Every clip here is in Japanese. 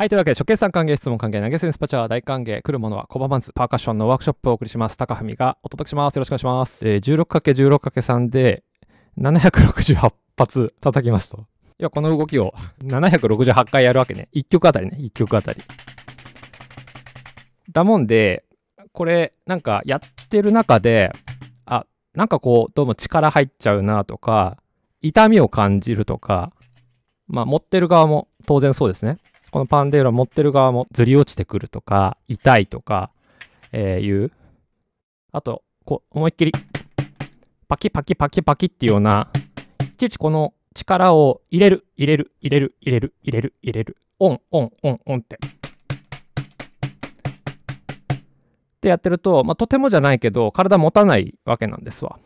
はい、というわけで、初見さん歓迎、質問歓迎、投げ銭スパチャー大歓迎、来るものはコバマンズ、パーカッションのワークショップをお送りします。高文がお届けします。よろしくお願いします。えー、16×16×3 で、768発叩きますと。いや、この動きを768回やるわけね。1曲あたりね、1曲あたり。だもんで、これ、なんかやってる中で、あ、なんかこう、どうも力入っちゃうなとか、痛みを感じるとか、まあ、持ってる側も当然そうですね。このパンデーラ持ってる側もずり落ちてくるとか、痛いとか、えー、いう。あと、こう、思いっきり、パキパキパキパキっていうような、いちいちこの力を入れる、入れる、入れる、入れる、入れる、入れる、オン、オン、オン、オンって。ってやってると、まあ、とてもじゃないけど、体持たないわけなんですわ。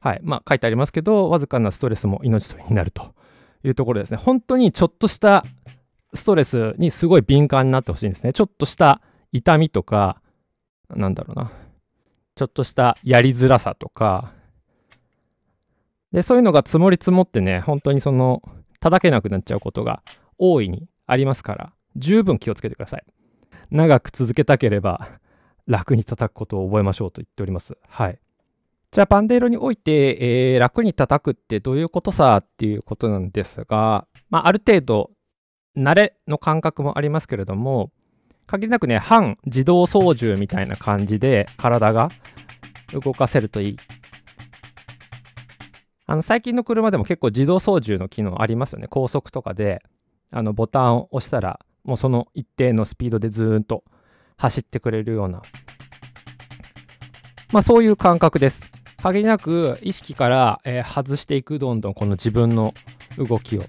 はい。まあ、書いてありますけど、わずかなストレスも命取りになるというところですね。本当にちょっとしたストレスにすごい敏感になってほしいんですね。ちょっとした痛みとか、なんだろうな。ちょっとしたやりづらさとか。で、そういうのが積もり積もってね、本当にその、叩けなくなっちゃうことが大いにありますから、十分気をつけてください。長く続けたければ、楽に叩くことを覚えましょうと言っております。はい。じゃあ、パンデーロにおいて、えー、楽に叩くってどういうことさっていうことなんですが、まあ、ある程度慣れの感覚もありますけれども限りなくね半自動操縦みたいな感じで体が動かせるといいあの最近の車でも結構自動操縦の機能ありますよね高速とかであのボタンを押したらもうその一定のスピードでずーんと走ってくれるようなまあそういう感覚です限りなく意識から、えー、外していくどんどんこの自分の動きを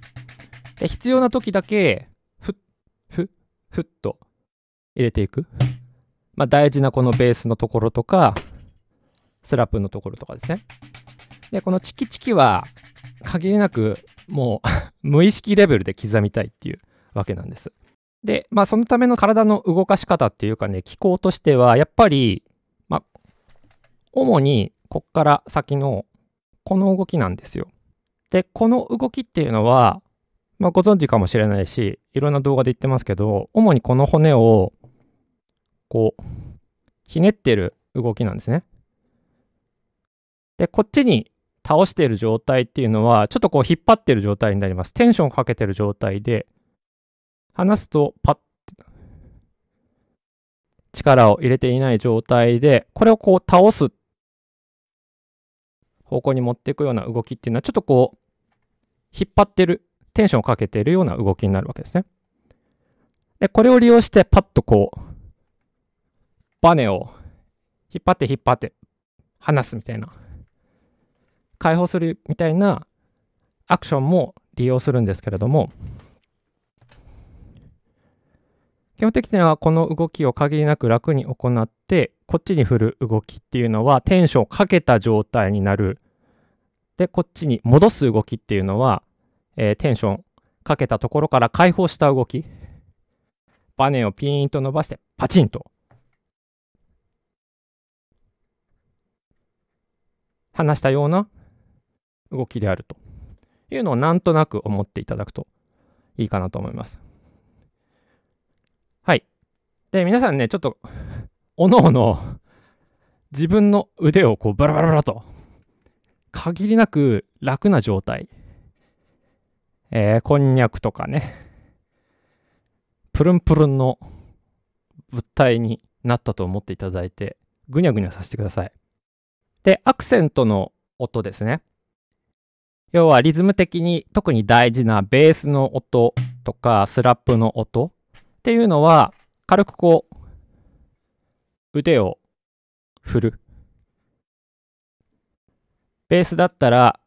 で必要な時だけ、ふっ、ふっ、ふっと入れていく。まあ、大事なこのベースのところとか、スラップのところとかですね。で、このチキチキは、限りなく、もう 無意識レベルで刻みたいっていうわけなんです。で、まあ、そのための体の動かし方っていうかね、機構としては、やっぱり、まあ、主に、こっから先の、この動きなんですよ。で、この動きっていうのは、まあ、ご存知かもしれないし、いろんな動画で言ってますけど、主にこの骨を、こう、ひねってる動きなんですね。で、こっちに倒している状態っていうのは、ちょっとこう引っ張ってる状態になります。テンションかけてる状態で、離すとパッ力を入れていない状態で、これをこう倒す方向に持っていくような動きっていうのは、ちょっとこう、引っ張ってるテンションをかけているような動きになるわけですね。で、これを利用してパッとこう、バネを引っ張って引っ張って離すみたいな、解放するみたいなアクションも利用するんですけれども、基本的にはこの動きを限りなく楽に行って、こっちに振る動きっていうのはテンションをかけた状態になる。で、こっちに戻す動きっていうのはえー、テンションかけたところから解放した動き。バネをピーンと伸ばして、パチンと。離したような動きであるというのをなんとなく思っていただくといいかなと思います。はい。で、皆さんね、ちょっと、おのおの、自分の腕をこうバラバラバラと、限りなく楽な状態えー、こんにゃくとかね、プルンプルンの物体になったと思っていただいて、ぐにゃぐにゃさせてください。で、アクセントの音ですね。要はリズム的に特に大事なベースの音とかスラップの音っていうのは軽くこう腕を振る。ベースだったら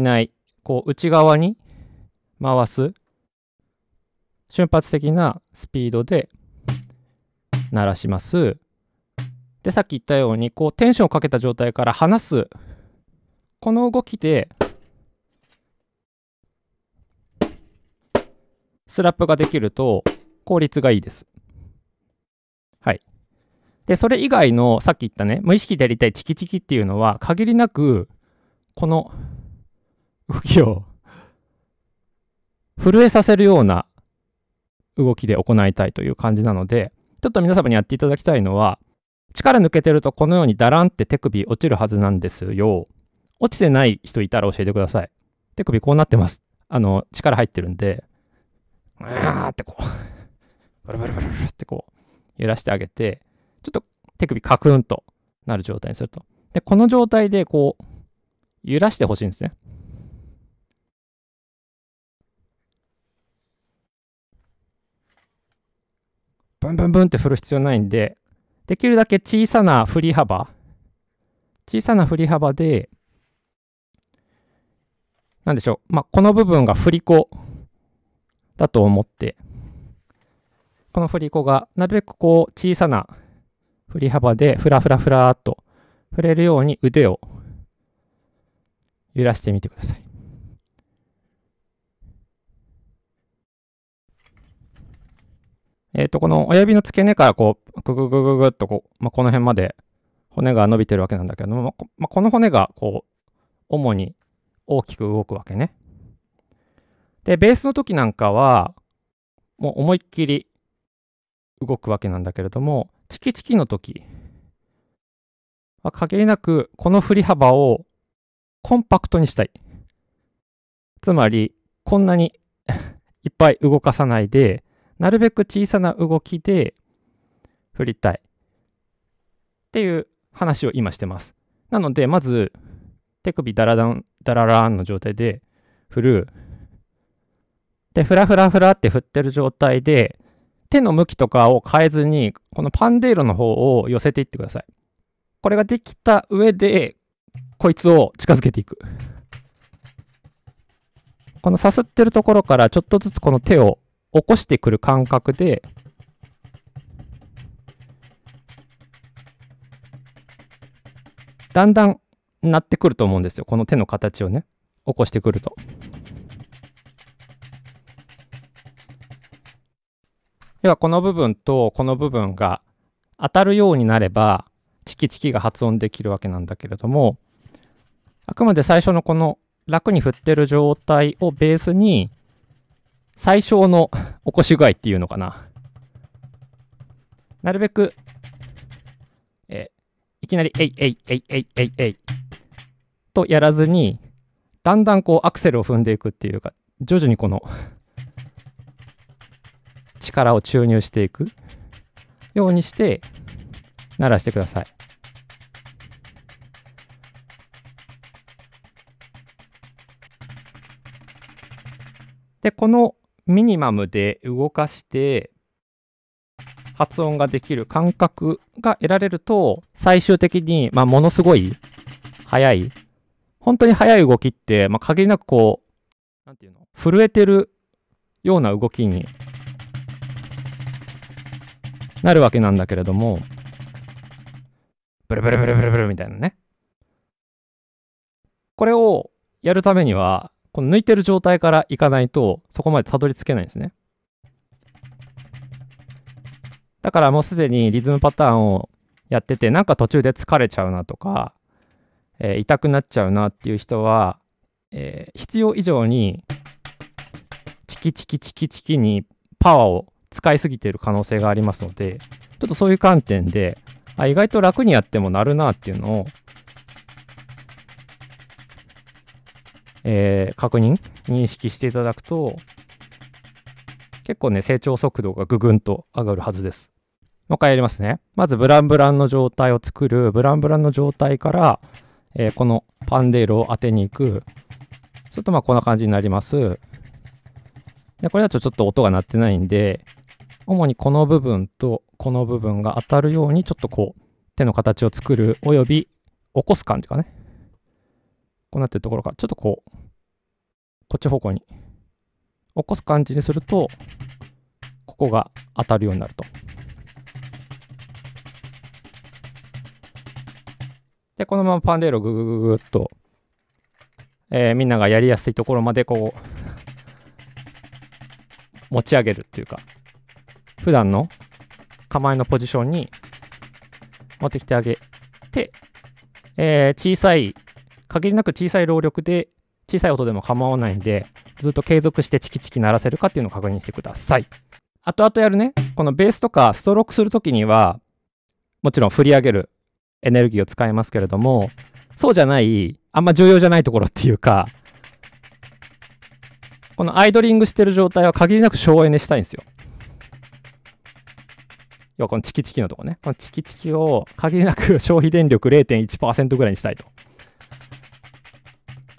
ない、こう内側に回す瞬発的なスピードで鳴らしますでさっき言ったようにこうテンションをかけた状態から離すこの動きでスラップができると効率がいいです。はい。で、それ以外のさっき言ったね、無意識でやりたいチキチキっていうのは限りなくこの動きを震えさせるような動きで行いたいという感じなので、ちょっと皆様にやっていただきたいのは、力抜けてるとこのようにダランって手首落ちるはずなんですよ。落ちてない人いたら教えてください。手首こうなってます。あの、力入ってるんで、あーってこう、ブルブルブルブルってこう、揺らしてあげて、ちょっと手首カクンとなる状態にすると。で、この状態でこう、揺らしてほしいんですね。ブンブンブンって振る必要ないんで、できるだけ小さな振り幅、小さな振り幅で、なんでしょう、まあ、この部分が振り子だと思って、この振り子がなるべくこう小さな振り幅でふらふらふらっと触れるように腕を揺らしてみてください。えっ、ー、と、この親指の付け根からこう、グググググっとこう、まあ、この辺まで骨が伸びてるわけなんだけども、まあ、この骨がこう、主に大きく動くわけね。で、ベースの時なんかは、もう思いっきり動くわけなんだけれども、チキチキの時は限りなくこの振り幅をコンパクトにしたい。つまり、こんなに いっぱい動かさないで、なるべく小さな動きで振りたいっていう話を今してます。なので、まず手首ダラダン、ダララーンの状態で振る。で、フラフラフラって振ってる状態で、手の向きとかを変えずに、このパンデーロの方を寄せていってください。これができた上で、こいつを近づけていく。このさすってるところからちょっとずつこの手を起こしてくる感覚で、だんだんなってくると思うんですよ。この手の形をね、起こしてくると。ではこの部分とこの部分が当たるようになれば、チキチキが発音できるわけなんだけれども、あくまで最初のこの楽に振ってる状態をベースに、最小の起こし具合っていうのかな。なるべく、えいきなり、えいえいえいえいえいえいとやらずに、だんだんこうアクセルを踏んでいくっていうか、徐々にこの力を注入していくようにして鳴らしてください。で、このミニマムで動かして発音ができる感覚が得られると最終的に、まあ、ものすごい速い本当に速い動きって、まあ、限りなくこう何て言うの震えてるような動きになるわけなんだけれどもブルブルブルブルブルみたいなねこれをやるためにはこの抜いてる状態からいかないと、そこまでたどり着けないんですね。だからもうすでにリズムパターンをやってて、なんか途中で疲れちゃうなとか、えー、痛くなっちゃうなっていう人は、えー、必要以上にチキチキチキチキにパワーを使いすぎている可能性がありますので、ちょっとそういう観点で、あ、意外と楽にやってもなるなっていうのをえー、確認、認識していただくと、結構ね、成長速度がぐぐんと上がるはずです。もう一回やりますね。まず、ブランブランの状態を作る、ブランブランの状態から、えー、このパンデールを当てに行く。ちょっとまあ、こんな感じになります。でこれだとちょっと音が鳴ってないんで、主にこの部分とこの部分が当たるように、ちょっとこう、手の形を作る、および起こす感じかね。こうなってるところから、ちょっとこう、こっち方向に起こす感じにすると、ここが当たるようになると。で、このままパンデールをぐぐぐぐっと、えー、みんながやりやすいところまでこう、持ち上げるっていうか、普段の構えのポジションに持ってきてあげて、えー、小さい限りなく小さい労力で小さい音でも構わないんで、ずっと継続してチキチキ鳴らせるかっていうのを確認してください。後々やるね、このベースとかストロークするときには、もちろん振り上げるエネルギーを使いますけれども、そうじゃない、あんま重要じゃないところっていうか、このアイドリングしてる状態は限りなく省エネしたいんですよ。要はこのチキチキのとこね。このチキチキを限りなく消費電力0.1%ぐらいにしたいと。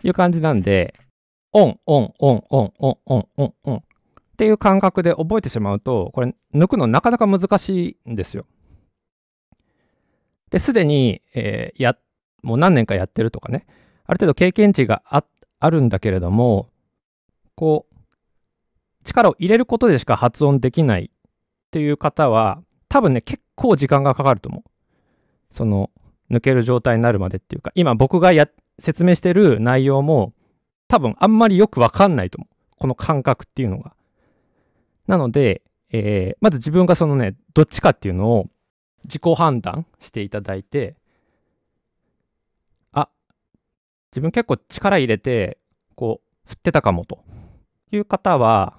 いう感じなんで、オン、オン、オン、オン、オン、オン、オン、オンっていう感覚で覚えてしまうと、これ抜くのなかなか難しいんですよ。で、すでに、えー、や、もう何年かやってるとかね、ある程度経験値がああるんだけれども、こう、力を入れることでしか発音できないっていう方は、多分ね、結構時間がかかると思う。その、抜ける状態になるまでっていうか、今僕がや、説明してる内容も多分あんまりよくわかんないと思う。この感覚っていうのが。なので、えー、まず自分がそのね、どっちかっていうのを自己判断していただいて、あ、自分結構力入れて、こう、振ってたかもという方は、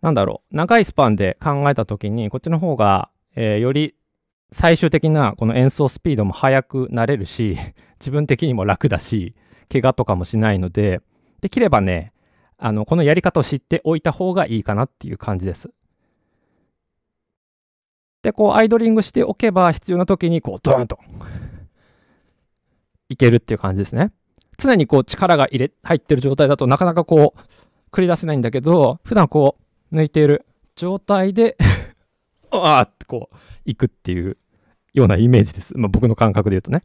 なんだろう、長いスパンで考えた時に、こっちの方が、えー、より最終的なこの演奏スピードも速くなれるし、自分的にも楽だし、怪我とかもしないので、できればね、あの、このやり方を知っておいた方がいいかなっていう感じです。で、こう、アイドリングしておけば、必要な時に、こう、ドーンと、いけるっていう感じですね。常にこう、力が入れ、入ってる状態だとなかなかこう、繰り出せないんだけど、普段こう、抜いている状態でああ ってこう、いくっていうようなイメージです。まあ、僕の感覚で言うとね。